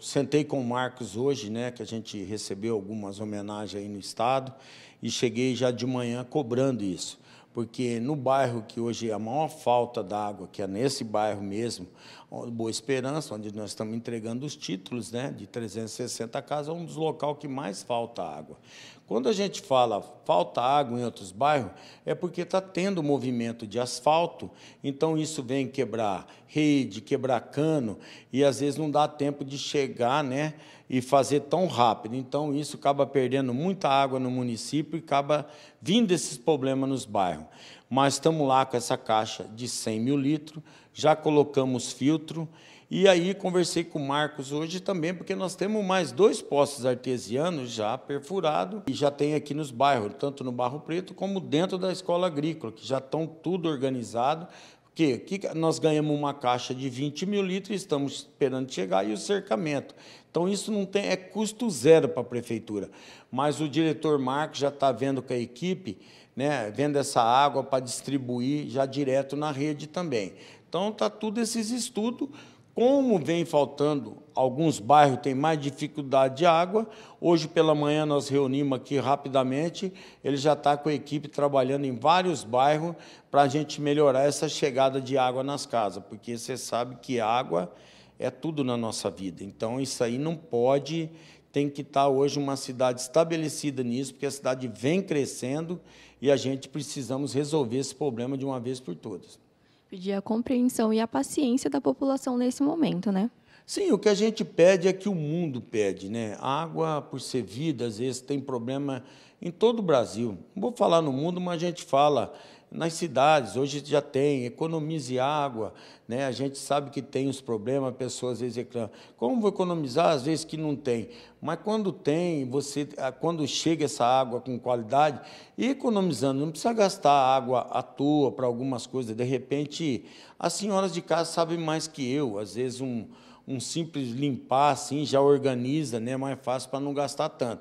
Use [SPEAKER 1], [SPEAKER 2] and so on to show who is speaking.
[SPEAKER 1] Sentei com o Marcos hoje, né, que a gente recebeu algumas homenagens aí no Estado, e cheguei já de manhã cobrando isso porque no bairro que hoje é a maior falta d'água, que é nesse bairro mesmo, Boa Esperança, onde nós estamos entregando os títulos né, de 360 casas, é um dos locais que mais falta água. Quando a gente fala falta água em outros bairros, é porque está tendo movimento de asfalto, então isso vem quebrar rede, quebrar cano, e às vezes não dá tempo de chegar né, e fazer tão rápido. Então isso acaba perdendo muita água no município e acaba vindo esses problemas nos bairros. Mas estamos lá com essa caixa de 100 mil litros, já colocamos filtro. E aí conversei com o Marcos hoje também, porque nós temos mais dois poços artesianos já perfurados e já tem aqui nos bairros, tanto no Barro Preto como dentro da escola agrícola, que já estão tudo organizado que, que nós ganhamos uma caixa de 20 mil litros, estamos esperando chegar, e o cercamento. Então, isso não tem, é custo zero para a prefeitura. Mas o diretor Marcos já está vendo com a equipe, né, vendo essa água para distribuir já direto na rede também. Então, está tudo esses estudos como vem faltando, alguns bairros têm mais dificuldade de água. Hoje pela manhã nós reunimos aqui rapidamente. Ele já está com a equipe trabalhando em vários bairros para a gente melhorar essa chegada de água nas casas, porque você sabe que água é tudo na nossa vida. Então isso aí não pode, tem que estar tá hoje uma cidade estabelecida nisso, porque a cidade vem crescendo e a gente precisamos resolver esse problema de uma vez por todas pedir a compreensão e a paciência da população nesse momento, né? Sim, o que a gente pede é que o mundo pede, né? A água, por ser vida, às vezes tem problema em todo o Brasil. Não vou falar no mundo, mas a gente fala nas cidades. Hoje já tem, economize água, né? a gente sabe que tem os problemas, pessoas às vezes reclamam. Como vou economizar às vezes que não tem? Mas quando tem, você, ah, quando chega essa água com qualidade, economizando, não precisa gastar água à toa para algumas coisas. De repente, as senhoras de casa sabem mais que eu, às vezes um um simples limpar assim já organiza, né? Mais fácil para não gastar tanto.